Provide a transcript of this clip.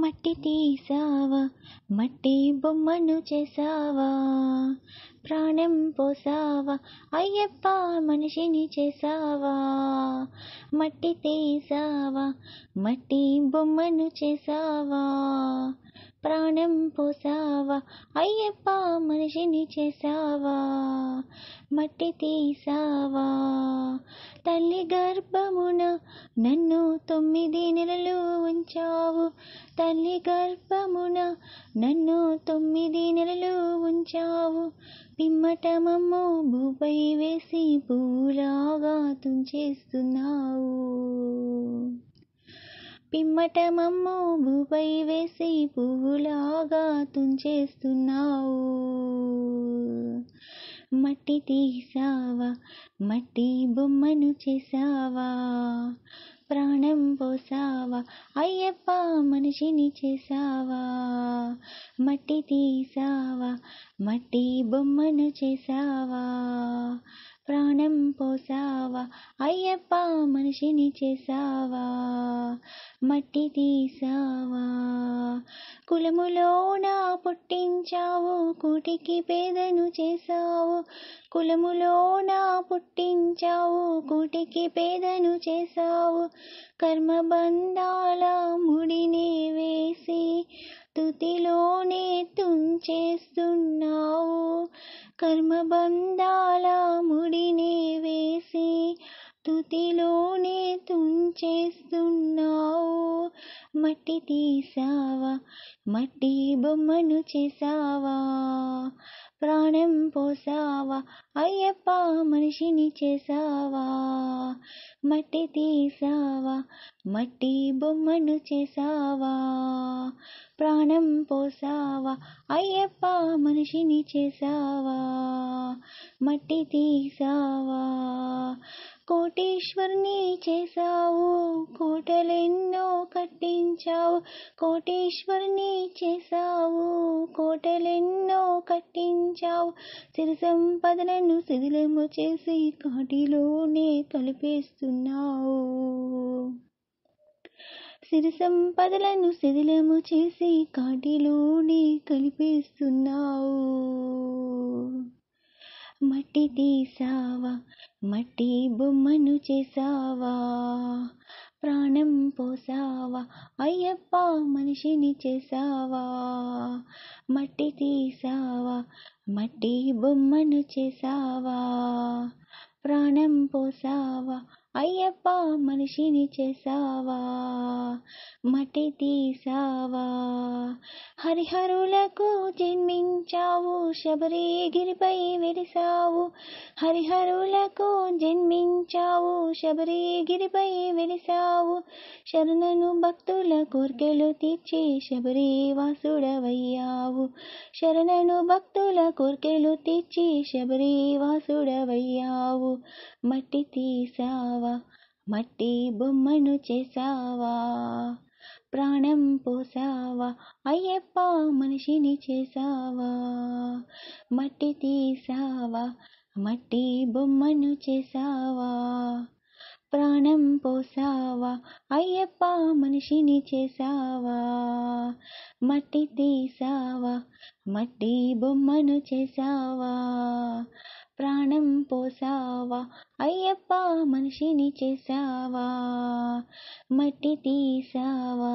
మట్టి తీసావా మట్టి బొమ్మను చేసావా ప్రాణం పోసావా అయ్యప్ప మనిషిని చేసావా మట్టి తీసావా మట్టి బొమ్మను చేసావా ప్రాణం పోసావా అయ్యప్ప మనిషిని చేసావా మట్టి తీసావా తల్లి గర్భమున నన్ను తొమ్మిది నెలలు ఉంచావు తల్లి గర్భమున నన్ను తొమ్మిది నెలలు ఉంచావు పిమ్మట మమ్మో భూపై వేసి పూలాగా తుంచేస్తున్నావు పిమ్మట మమ్మో భూపై వేసి పువ్వులాగా తుంచేస్తున్నావు మట్టి తీసావా మట్టి బొమ్మను చేసావా ప్రాణం పోసావా అయ్యప్ప మనిషిని చేసావా మట్టి తీసావా మట్టి బొమ్మను చేసావా ప్రాణం పోసావా అయ్యప్ప మనిషిని చేసావా మట్టి తీసావా కులములోన పుట్టించావు కూటికి పేదను చేశావు కులములోన పుట్టించావు కూటికి పేదను చేశావు కర్మబంధాల ముడిని వేసి తుతిలోనే తుంచేస్తున్నావు కర్మబంధాల ముడి మట్టి తీసావా మట్టి బొమ్మను చేసావా ప్రాణం పోసావా అయ్యప్ప మనిషిని చేసావా మట్టి తీసావా మట్టి బొమ్మను చేసావా ప్రాణం పోసావా అయ్యప్ప మనిషిని చేసావా మట్టి తీసావా కోటీశ్వరుని చేశావు కోటలెన్నో కట్టించావు కోటీశ్వరుని చేశావు కోటలెన్నో కట్టించావు సిరి సంపదలను శిథిలము చేసి కాటిలోనే కలిపేస్తున్నావు సిరి సంపదలను శిథిలము చేసి కాటిలోనే కలిపేస్తున్నావు మట్టి తీసావా మట్టి బొమ్మను చేసావా ప్రాణం పోసావా అయ్యప్ప మనిషిని చేసావా మట్టి తీసావా మట్టి బొమ్మను చేసావా ప్రాణం పోసావా అయ్యప్ప మనిషిని చేసావా మట్టి తీసావా హరిహరులకు జన్మించావు శబరి గిరిపై వెలిసావు హరిహరులకు జన్మించావు శబరి గిరిపై వెలిసావు శరణను భక్తుల కోర్కెలు తీర్చి శబరి వాసుడవయ్యావు శరణను భక్తుల కోర్కెలు తీర్చి శబరి వాసుడవయ్యావు మట్టి తీసావా మట్టి బొమ్మను చేసావా ప్రాణం పోసావా అయ్యప్ప మనిషిని చేసావా మట్టి తీసావా మట్టి బొమ్మను చేసావా ప్రాణం పోసావా అయ్యప్ప మనిషిని చేసావా మట్టి తీసావా మట్టి బొమ్మను చేసావా ప్రాణం పోసావా అయ్యప్ప మనిషిని చేసావా మట్టి తీసావా